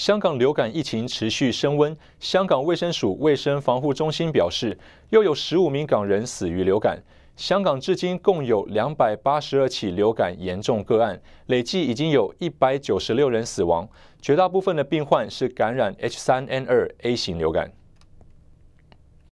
香港流感疫情持续升温。香港卫生署卫生防护中心表示，又有十五名港人死于流感。香港至今共有两百八十二起流感严重个案，累计已经有一百九十六人死亡。绝大部分的病患是感染 H3N2A 型流感。